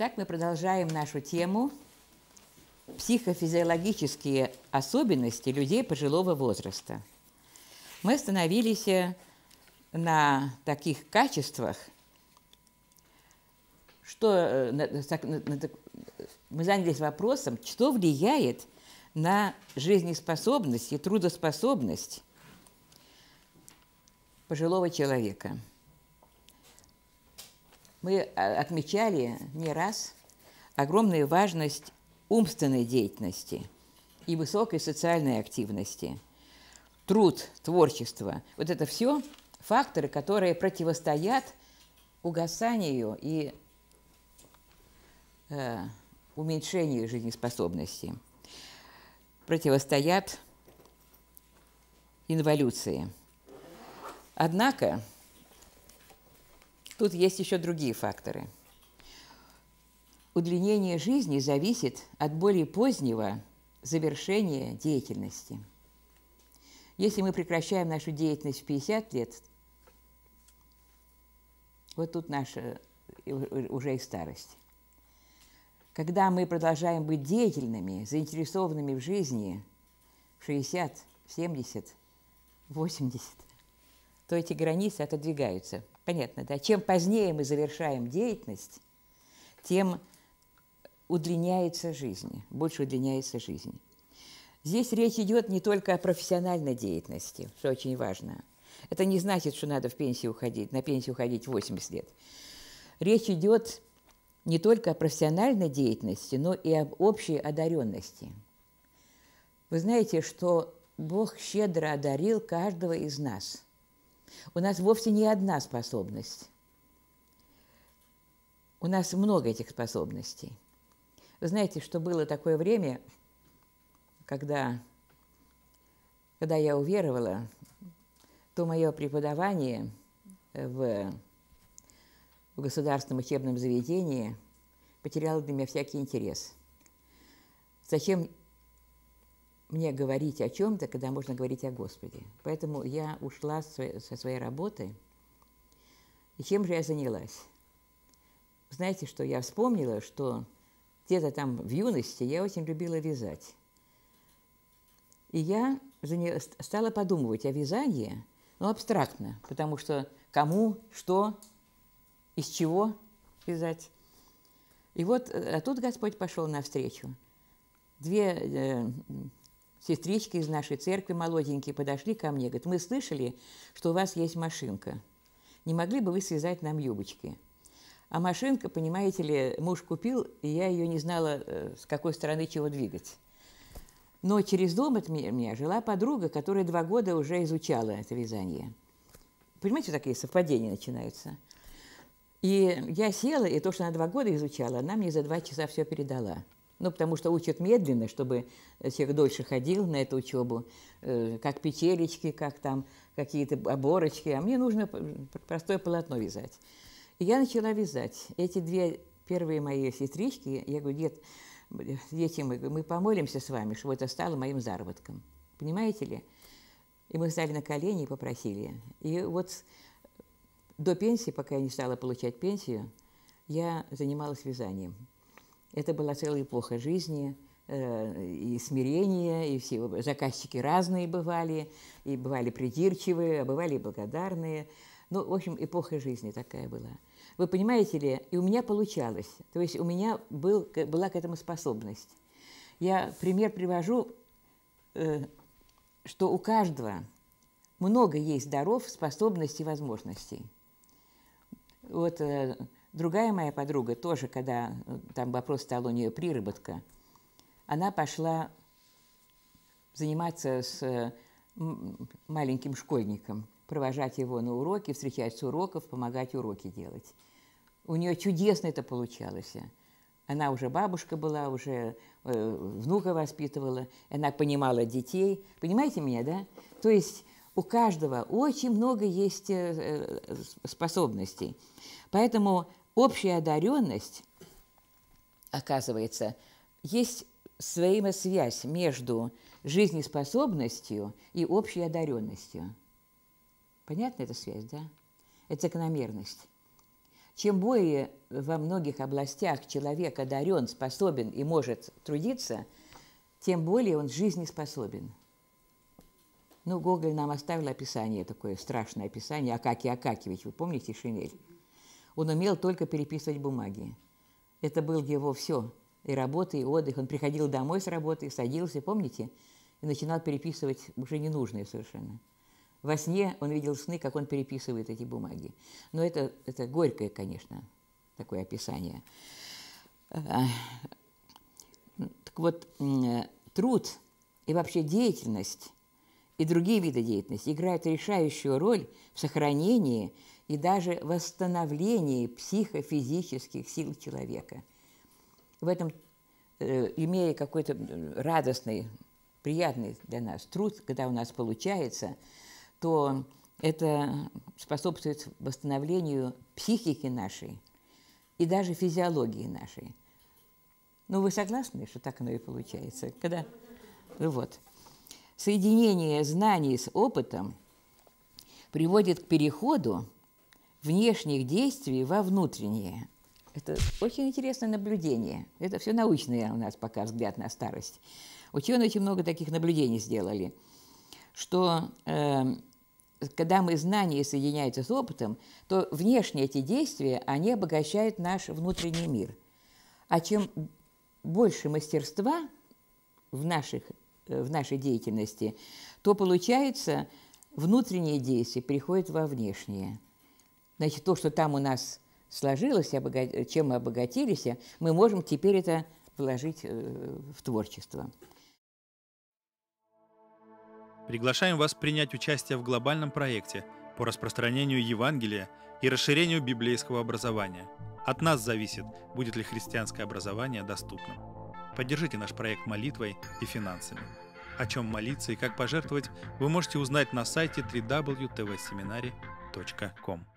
Итак, мы продолжаем нашу тему «Психофизиологические особенности людей пожилого возраста». Мы остановились э, на таких качествах, что э, мы занялись вопросом, что влияет на жизнеспособность и трудоспособность пожилого человека – мы а, отмечали не раз огромную важность умственной деятельности и высокой социальной активности. Труд, творчество – вот это все факторы, которые противостоят угасанию и э, уменьшению жизнеспособности, противостоят инволюции. Однако Тут есть еще другие факторы. Удлинение жизни зависит от более позднего завершения деятельности. Если мы прекращаем нашу деятельность в 50 лет, вот тут наша уже и старость. Когда мы продолжаем быть деятельными, заинтересованными в жизни в 60, 70, 80, то эти границы отодвигаются – Понятно, да? Чем позднее мы завершаем деятельность, тем удлиняется жизнь, больше удлиняется жизнь. Здесь речь идет не только о профессиональной деятельности, что очень важно. Это не значит, что надо в пенсию уходить, на пенсию уходить 80 лет. Речь идет не только о профессиональной деятельности, но и об общей одаренности. Вы знаете, что Бог щедро одарил каждого из нас – у нас вовсе не одна способность. У нас много этих способностей. знаете, что было такое время, когда, когда я уверовала, то мое преподавание в, в государственном учебном заведении потеряло для меня всякий интерес. Зачем мне говорить о чем-то, когда можно говорить о Господе. Поэтому я ушла со своей работы. И чем же я занялась? Знаете, что я вспомнила, что где-то там в юности я очень любила вязать. И я стала подумывать о вязании, ну, абстрактно, потому что кому, что, из чего вязать. И вот, э, а тут Господь пошел навстречу. Две э, Сестрички из нашей церкви молоденькие подошли ко мне, говорят, мы слышали, что у вас есть машинка. Не могли бы вы связать нам юбочки? А машинка, понимаете ли, муж купил, и я ее не знала, э, с какой стороны чего двигать. Но через дом от меня жила подруга, которая два года уже изучала это вязание. Понимаете, такие совпадения начинаются. И я села, и то, что она два года изучала, она мне за два часа все передала. Ну, потому что учат медленно, чтобы э, человек дольше ходил на эту учебу, э, как петелечки, как там какие-то оборочки. А мне нужно простое полотно вязать. И я начала вязать. Эти две первые мои сестрички, я говорю, дед, дети, мы, мы помолимся с вами, чтобы это стало моим заработком. Понимаете ли? И мы стали на колени и попросили. И вот до пенсии, пока я не стала получать пенсию, я занималась вязанием. Это была целая эпоха жизни э, и смирение, и все заказчики разные бывали, и бывали придирчивые, а бывали благодарные. Ну, в общем, эпоха жизни такая была. Вы понимаете ли, и у меня получалось. То есть у меня был, была к этому способность. Я пример привожу, э, что у каждого много есть даров, способностей, возможностей. Вот э, Другая моя подруга тоже, когда э, там вопрос стал у нее приработка, она пошла заниматься с э, маленьким школьником, провожать его на уроки, встречать с уроков, помогать уроки делать. У нее чудесно это получалось. Она уже бабушка была, уже э, внука воспитывала, она понимала детей. Понимаете меня, да? То есть у каждого очень много есть э, способностей. Поэтому Общая одаренность, оказывается, есть взаимосвязь между жизнеспособностью и общей одаренностью. Понятна эта связь, да? Это закономерность. Чем более во многих областях человек одарен, способен и может трудиться, тем более он жизнеспособен. Ну, Гоголь нам оставил описание, такое страшное описание Акаки Акакевич, вы помните Шинель? Он умел только переписывать бумаги. Это был его все. И работа, и отдых. Он приходил домой с работы, садился, помните? И начинал переписывать уже ненужные совершенно. Во сне он видел сны, как он переписывает эти бумаги. Но это, это горькое, конечно, такое описание. А, так вот, э, труд и вообще деятельность и другие виды деятельности играют решающую роль в сохранении и даже восстановлении психофизических сил человека. В этом, э, имея какой-то радостный, приятный для нас труд, когда у нас получается, то это способствует восстановлению психики нашей и даже физиологии нашей. Ну, вы согласны, что так оно и получается? Когда... Ну, вот. Соединение знаний с опытом приводит к переходу внешних действий во внутренние. Это очень интересное наблюдение. Это все научное у нас пока взгляд на старость. Ученые очень много таких наблюдений сделали, что э, когда мы знания соединяются с опытом, то внешние эти действия, они обогащают наш внутренний мир. А чем больше мастерства в, наших, э, в нашей деятельности, то получается внутренние действия приходят во внешние. Значит, то, что там у нас сложилось, чем мы обогатились, мы можем теперь это вложить э, в творчество. Приглашаем вас принять участие в глобальном проекте по распространению Евангелия и расширению библейского образования. От нас зависит, будет ли христианское образование доступным. Поддержите наш проект молитвой и финансами. О чем молиться и как пожертвовать, вы можете узнать на сайте www.tvseminary.com.